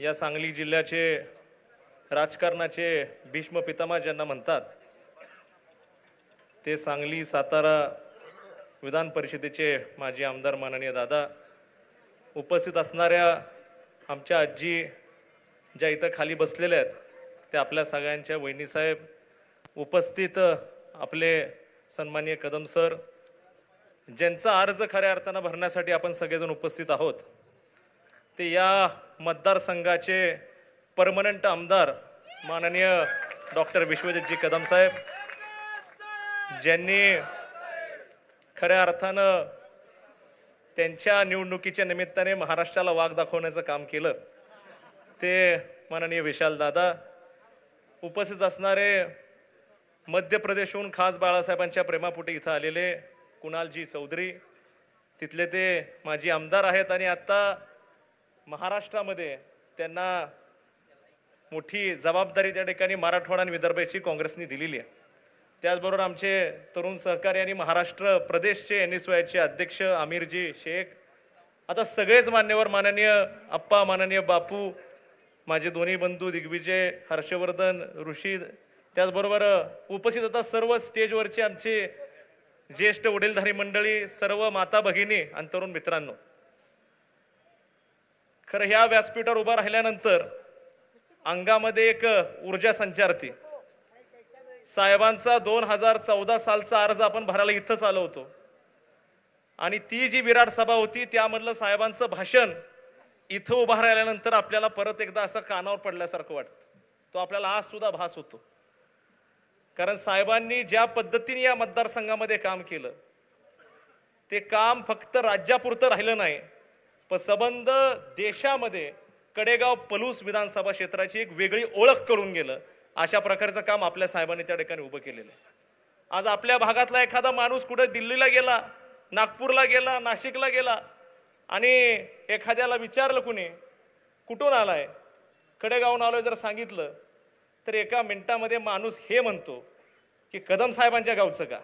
या सांगली जिल्ह्याचे राजकारणाचे भीष्म पितामा ज्यांना म्हणतात ते सांगली सातारा विधान परिषदेचे माजी आमदार माननीय दादा उपस्थित असणाऱ्या आमच्या आजी ज्या इथं खाली बसलेल्या आहेत त्या आपल्या सगळ्यांच्या वहिनीसाहेब उपस्थित आपले सन्माननीय कदम सर ज्यांचा अर्ज खऱ्या अर्थानं भरण्यासाठी आपण सगळेजण उपस्थित आहोत ते या मतदारसंघाचे परमनंट आमदार माननीय डॉक्टर विश्वजितजी कदम साहेब ज्यांनी खऱ्या अर्थानं त्यांच्या निवडणुकीच्या निमित्ताने महाराष्ट्राला वाघ दाखवण्याचं काम केलं ते माननीय विशाल दादा उपस्थित असणारे मध्य प्रदेशहून खास बाळासाहेबांच्या प्रेमापोटी इथं आलेले कुणालजी चौधरी तिथले ते माजी आमदार आहेत आणि आत्ता महाराष्ट्रामध्ये त्यांना मोठी जबाबदारी त्या ठिकाणी मराठवाडा आणि विदर्भाची काँग्रेसने दिलेली आहे त्याचबरोबर आमचे तरुण सहकारी आणि महाराष्ट्र प्रदेशचे एन एस वायचे अध्यक्ष आमिरजी शेख आता सगळेच मान्यवर माननीय आप्पा माननीय बापू माझे दोन्ही बंधू दिग्विजय हर्षवर्धन ऋषी त्याचबरोबर उपस्थित आता सर्व स्टेजवरचे आमचे ज्येष्ठ वडीलधारी मंडळी सर्व माता भगिनी आणि तरुण मित्रांनो खरं ह्या व्यासपीठावर उभं राहिल्यानंतर अंगामध्ये एक ऊर्जा संचारती साहेबांचा दोन हजार चौदा सालचा अर्ज आपण भरायला इथंच आलो होतो आणि ती जी विराट सभा होती त्यामधलं साहेबांचं भाषण इथं उभं राहिल्यानंतर आपल्याला परत एकदा असं कानावर पडल्यासारखं वाटतं तो आपल्याला आज सुद्धा भास होतो कारण साहेबांनी ज्या पद्धतीने या मतदारसंघामध्ये काम केलं ते काम फक्त राज्यापुरतं राहिलं नाही पण सबंध देशामध्ये कडेगाव पलूस विधानसभा क्षेत्राची एक वेगळी ओळख करून गेलं अशा प्रकारचं काम आपल्या साहेबांनी त्या ठिकाणी उभं केलेलं आहे आज आपल्या भागातला एखादा माणूस कुठे दिल्लीला गेला नागपूरला गेला नाशिकला गेला आणि एखाद्याला विचारलं कुणी कुठून आलाय कडेगावून आलोय जर सांगितलं तर एका मिनिटामध्ये माणूस हे म्हणतो की कदम साहेबांच्या गावचं का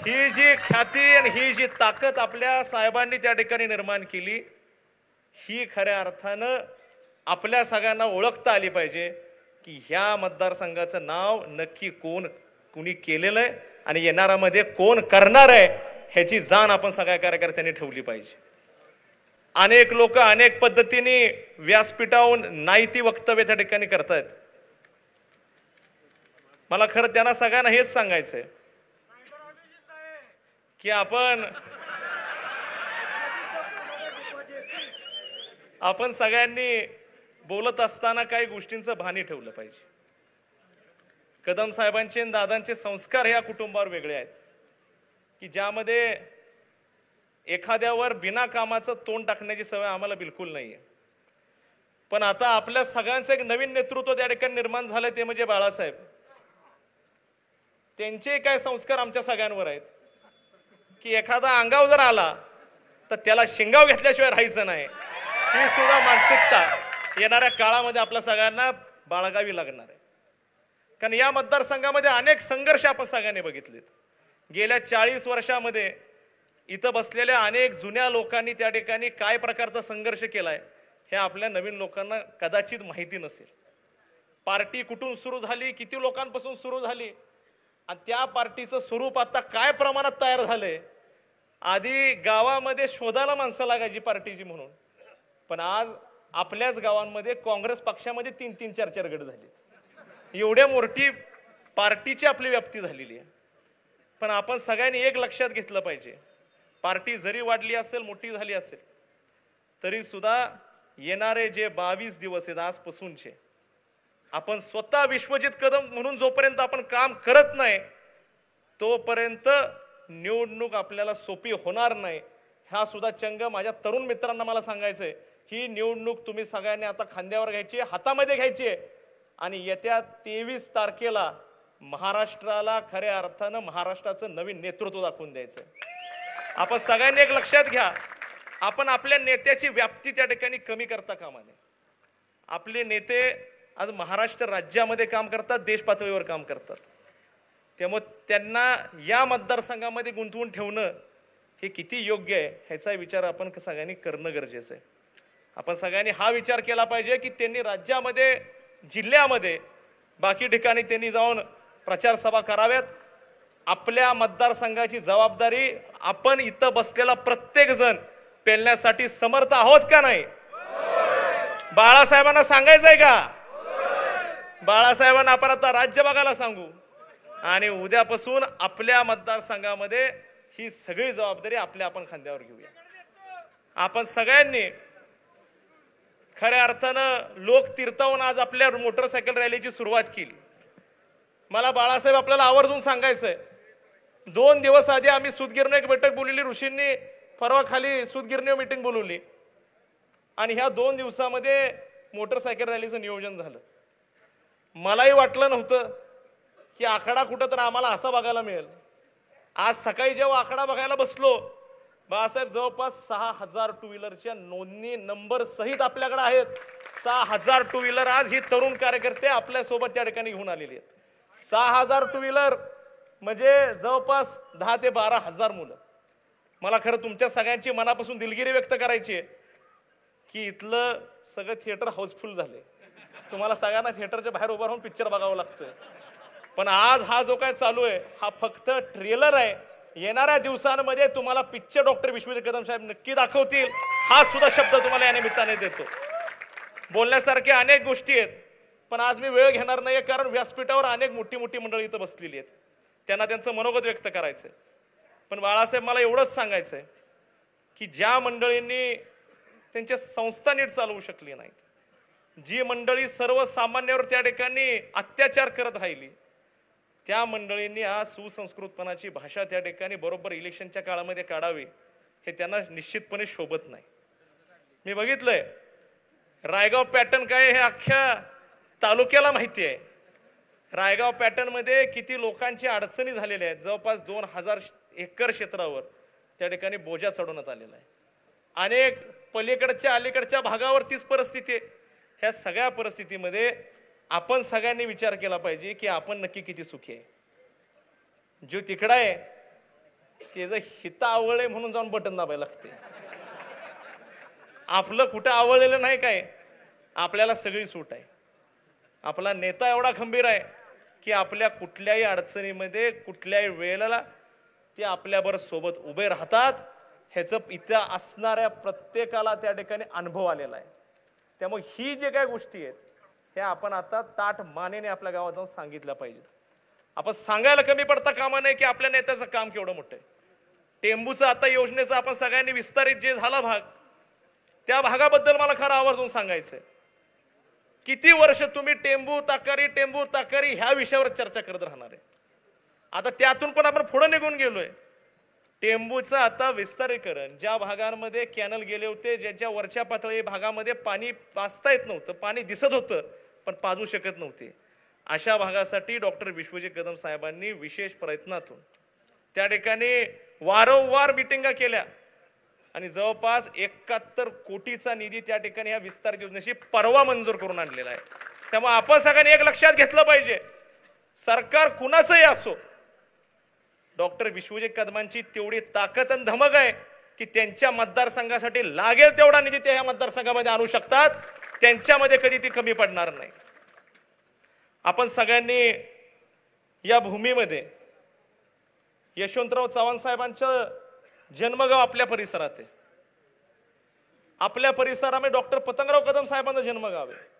ही जी ख्याती आणि ही जी ताकद आपल्या साहेबांनी त्या ठिकाणी निर्माण केली ही खऱ्या अर्थानं आपल्या सगळ्यांना ओळखता आली पाहिजे की ह्या मतदारसंघाचं नाव नक्की कोण कुणी केलेलं आहे आणि येणाऱ्यामध्ये कोण करणार आहे ह्याची जाण आपण सगळ्या कार्यकर्त्यांनी ठेवली पाहिजे अनेक लोक अनेक पद्धतीने व्यासपीठावून नाहीती वक्तव्य त्या ठिकाणी करतायत मला खरं त्यांना सगळ्यांना हेच सांगायचं आहे की आपण आपण सगळ्यांनी बोलत असताना काही गोष्टींचं भानी ठेवलं पाहिजे कदम साहेबांचे आणि दादांचे संस्कार ह्या कुटुंबावर वेगळे आहेत की ज्यामध्ये एखाद्यावर बिना कामाचं तोंड टाकण्याची सवय आम्हाला बिलकुल नाही आहे पण आता आपल्या सगळ्यांचं एक नवीन नेतृत्व त्या ठिकाणी निर्माण झालं ते म्हणजे बाळासाहेब त्यांचे काय संस्कार आमच्या सगळ्यांवर आहेत की एखादा अंगाव जर आला तर त्याला शिंगाव घेतल्याशिवाय राहायचं नाही ती सुद्धा मानसिकता येणाऱ्या काळामध्ये आपल्या सगळ्यांना बाळगावी लागणार आहे कारण या मतदारसंघामध्ये अनेक संघर्ष आपण सगळ्यांनी बघितलेत गेल्या चाळीस वर्षामध्ये इथं बसलेल्या अनेक जुन्या लोकांनी त्या ठिकाणी काय प्रकारचा संघर्ष केला आहे हे आपल्या नवीन लोकांना कदाचित माहिती नसेल पार्टी कुठून सुरू झाली किती लोकांपासून सुरू झाली आणि त्या पार्टीचं स्वरूप आता काय प्रमाणात तयार झालं आहे आधी गावामध्ये शोधाला माणसं लागायची पार्टीची म्हणून पण आज आपल्याच गावांमध्ये काँग्रेस पक्षामध्ये तीन तीन चार चार गट झालेत एवढ्या मोठी पार्टीची आपली व्याप्ती झालेली आहे पण आपण सगळ्यांनी एक लक्षात घेतलं पाहिजे पार्टी जरी वाढली असेल मोठी झाली असेल तरी सुद्धा येणारे जे बावीस दिवस आहेत आजपासूनचे आपण स्वतः विश्वजित कदम म्हणून जोपर्यंत आपण काम करत नाही तोपर्यंत निवडणूक आपल्याला सोपी होणार नाही हा सुद्धा चंग माझ्या तरुण मित्रांना मला सांगायचं आहे ही निवडणूक तुम्ही सगळ्यांनी आता खांद्यावर घ्यायची आहे हातामध्ये घ्यायची आहे आणि येत्या तेवीस तारखेला महाराष्ट्राला खऱ्या अर्थानं महाराष्ट्राचं नवीन नेतृत्व दाखवून द्यायचं आपण सगळ्यांनी एक लक्षात घ्या आपण आपल्या नेत्याची व्याप्ती त्या ठिकाणी कमी करता कामा नये आपले नेते आज महाराष्ट्र राज्यामध्ये काम करतात देश पातळीवर काम करतात त्यामुळे त्यांना या मतदारसंघामध्ये गुंतवून ठेवणं हे किती योग्य आहे ह्याचा विचार आपण सगळ्यांनी करणं गरजेचं आहे आपण सगळ्यांनी हा विचार केला पाहिजे की त्यांनी राज्यामध्ये जिल्ह्यामध्ये बाकी ठिकाणी त्यांनी जाऊन प्रचारसभा कराव्यात आपल्या मतदारसंघाची जबाबदारी आपण इथं बसलेला प्रत्येकजण पेलण्यासाठी समर्थ आहोत का नाही बाळासाहेबांना सांगायचंय का बाळासाहेबांना आपण आता राज्य बघायला सांगू आणि उद्यापासून आपल्या मतदारसंघामध्ये ही सगळी जबाबदारी आपल्या आपण खांद्यावर घेऊया आपण सगळ्यांनी खऱ्या अर्थानं लोक तीर्थावून आज आपल्या मोटरसायकल रॅलीची सुरुवात केली मला बाळासाहेब आपल्याला आवर्जून सांगायचं आहे दोन दिवस आधी आम्ही सुदगिरने एक बैठक बोलवली ऋषींनी परवा खाली सुदगिरने मीटिंग बोलवली आणि ह्या दोन दिवसामध्ये मोटरसायकल रॅलीचं नियोजन झालं मलाही वाटलं नव्हतं की आकडा कुठं तर आम्हाला असा बघायला मिळेल आज सकाळी जेव्हा आकडा बघायला बसलो बाळासाहेब जवळपास सहा हजार टू व्हीलरच्या नोंदणी नंबर सहित आपल्याकडे आहेत सहा हजार टू व्हीलर आज ही तरुण कार्यकर्ते सोबत त्या ठिकाणी घेऊन आलेली आहेत सहा हजार टू व्हीलर म्हणजे जवळपास दहा ते बारा हजार मुलं मला खरं तुमच्या सगळ्यांची मनापासून दिलगिरी व्यक्त करायची आहे की इथलं सगळं थिएटर हाऊसफुल झाले तुम्हाला सगळ्यांना थिएटरच्या बाहेर उभा राहून पिक्चर बघावं लागतोय पण आज हा जो काय चालू आहे हा फक्त ट्रेलर आहे येणाऱ्या दिवसांमध्ये तुम्हाला पिक्चर डॉक्टर विश्वजित कदम साहेब नक्की दाखवतील हा सुद्धा शब्द तुम्हाला या निमित्ताने देतो बोलण्यासारख्या अनेक गोष्टी आहेत पण आज मी वेळ घेणार नाही आहे कारण व्यासपीठावर अनेक मोठी मोठी मंडळी इथं बसलेली आहेत त्यांना त्यांचं मनोगत व्यक्त करायचं पण बाळासाहेब मला एवढंच सांगायचं आहे की ज्या मंडळींनी त्यांच्या संस्था नीट चालवू शकली नाहीत जी मंडळी सर्वसामान्यावर त्या ठिकाणी अत्याचार करत राहिली त्या मंडळींनी हा सुसंस्कृतपणाची भाषा त्या ठिकाणी बरोबर इलेक्शनच्या काळामध्ये काढावी हे त्यांना निश्चितपणे शोभत नाही मी बघितलंय रायगाव पॅटर्न काय हे अख्ख्या तालुक्याला माहिती आहे रायगाव पॅटर्नमध्ये किती लोकांची अडचणी झालेल्या आहेत जवळपास दोन हजार एकर क्षेत्रावर त्या ठिकाणी बोजा चढवण्यात आलेला आहे अनेक पलीकडच्या अलीकडच्या भागावर तीच परिस्थिती आहे ह्या सगळ्या परिस्थितीमध्ये आपण सगळ्यांनी विचार केला पाहिजे की आपण नक्की किती सुखी आहे जो तिकडं आहे त्याचं हिता आवळ आहे म्हणून जाऊन बटन दाबायला लागते आपलं कुठं आवळलेलं नाही काय आपल्याला सगळी सूट आहे आपला नेता एवढा खंबीर आहे की आपल्या कुठल्याही अडचणीमध्ये कुठल्याही वेळेला ते आपल्याबरोबर सोबत उभे राहतात ह्याचं इथं असणाऱ्या प्रत्येकाला त्या ठिकाणी अनुभव आलेला आहे त्यामुळे ही जे काय गोष्टी आहेत हे आपण आता ताट मानेने आपल्या गावात जाऊन सांगितलं पाहिजेत आपण सांगायला कमी पडता कामा नाही की आपल्या नेत्याचं काम केवढं मोठं आहे टेंबूचं आता योजनेचं आपण सगळ्यांनी विस्तारित जे झाला भाग त्या भागाबद्दल मला खरं आवर्जून सांगायचंय किती वर्ष तुम्ही टेंबू ताकारी टेंबू ताकारी ह्या विषयावर चर्चा करत राहणार आहे आता त्यातून पण आपण पुढं निघून गेलोय टेंबूचं आता विस्तारीकरण ज्या भागांमध्ये कॅनल गेले होते ज्यांच्या वरच्या पातळी भागामध्ये पाणी पाचता येत नव्हतं पाणी दिसत होतं पण पाजू शकत नव्हते अशा भागासाठी डॉक्टर विश्वजीत कदम साहेबांनी विशेष प्रयत्नातून त्या ठिकाणी वारंवार मिटिंगा केल्या आणि जवळपास एकाहत्तर कोटीचा निधी त्या ठिकाणी ह्या विस्तार योजनेशी परवा मंजूर करून आणलेला आहे त्यामुळे आपण सगळ्यांनी एक लक्षात घेतलं पाहिजे सरकार कुणाचंही असो डॉक्टर विश्वजित कदमांची तेवढी ताकद आणि धमक आहे की त्यांच्या मतदारसंघासाठी लागेल तेवढा निधी ते ह्या मतदारसंघामध्ये आणू शकतात त्यांच्यामध्ये कधी ती कमी पडणार नाही आपण सगळ्यांनी या भूमीमध्ये यशवंतराव चव्हाण साहेबांचं जन्मगाव आपल्या परिसरात आहे आपल्या परिसरामध्ये डॉक्टर पतंगराव कदम साहेबांचं जन्मगाव आहे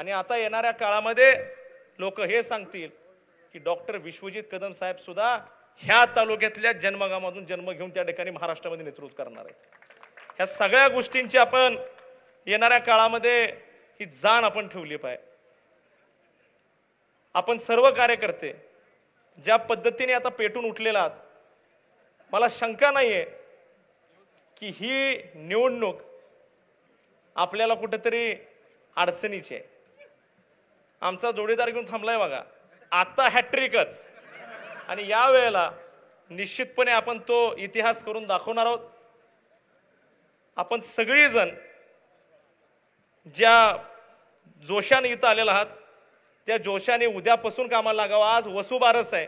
आणि आता येणाऱ्या काळामध्ये लोक हे सांगतील की डॉक्टर विश्वजित कदम साहेब सुद्धा ह्या तालुक्यातल्या जन्मगामधून जन्म घेऊन त्या ठिकाणी महाराष्ट्रामध्ये नेतृत्व करणार आहेत ह्या सगळ्या गोष्टींची आपण येणाऱ्या काळामध्ये ही जाण आपण ठेवली पाहिजे आपण सर्व कार्यकर्ते ज्या पद्धतीने आता पेटून उठलेला मला शंका नाहीये की ही निवडणूक आपल्याला कुठेतरी अडचणीची आहे आमचा जोडीदार घेऊन थांबलाय बघा आता हॅट्रिकच आणि या वेळेला निश्चितपणे आपण तो इतिहास करून दाखवणार आहोत आपण सगळीजण ज्या जोशाने इथं आलेला आहात त्या जोशाने उद्यापासून कामाला लागावं आज वसुबारस आहे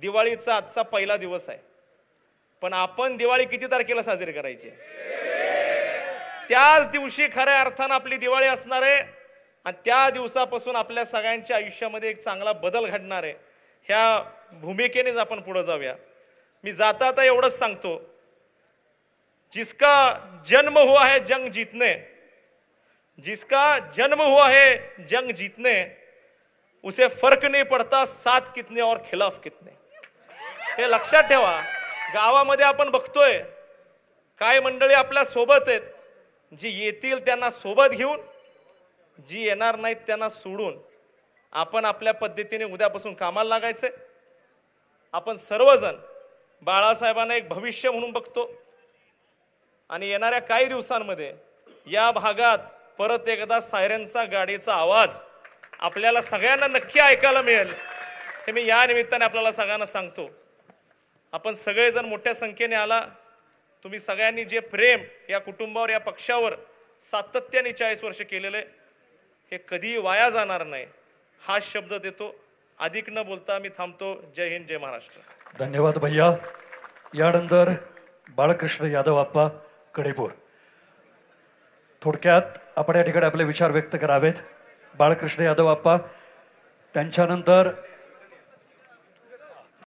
दिवाळीचा आजचा पहिला दिवस आहे पण आपण दिवाळी किती तारखेला साजरी करायची त्याच दिवशी खऱ्या अर्थानं आपली दिवाळी असणार आहे आणि त्या दिवसापासून आपल्या सगळ्यांच्या आयुष्यामध्ये एक चांगला बदल घडणार आहे ह्या भूमिकेनेच आपण पुढं जाऊया मी जाता आता एवढंच सांगतो जिसका जन्म हुआ है जंग जीतने जिसका जन्म हुआ है जंग जीतने उसे फर्क नाही पडता साथ कितने और खिलाफ कितने हे लक्षात ठेवा गावामध्ये आपण बघतोय काय मंडळी आपल्या सोबत आहेत जी येतील त्यांना सोबत घेऊन जी येणार नाहीत त्यांना सोडून आपण आपल्या पद्धतीने उद्यापासून कामाला लागायचं आपण सर्वजण बाळासाहेबांना एक भविष्य म्हणून बघतो आणि येणाऱ्या काही दिवसांमध्ये या भागात परत एकदा सायरनचा गाडीचा आवाज आपल्याला सगळ्यांना नक्की ऐकायला मिळेल हे मी या निमित्ताने आपल्याला सगळ्यांना सांगतो आपण सगळेजण मोठ्या संख्येने आला तुम्ही सगळ्यांनी जे प्रेम या कुटुंबावर या पक्षावर सातत्याने चाळीस वर्ष केलेलं आहे हे कधीही वाया जाणार नाही हा शब्द देतो अधिक न बोलता मी थांबतो जय हिंद जय महाराष्ट्र धन्यवाद भैया यानंतर बाळकृष्ण यादव आप्पा कडेपूर थोडक्यात आपण या ठिकाणी आपले विचार व्यक्त करावेत बाळकृष्ण यादव आप्पा त्यांच्यानंतर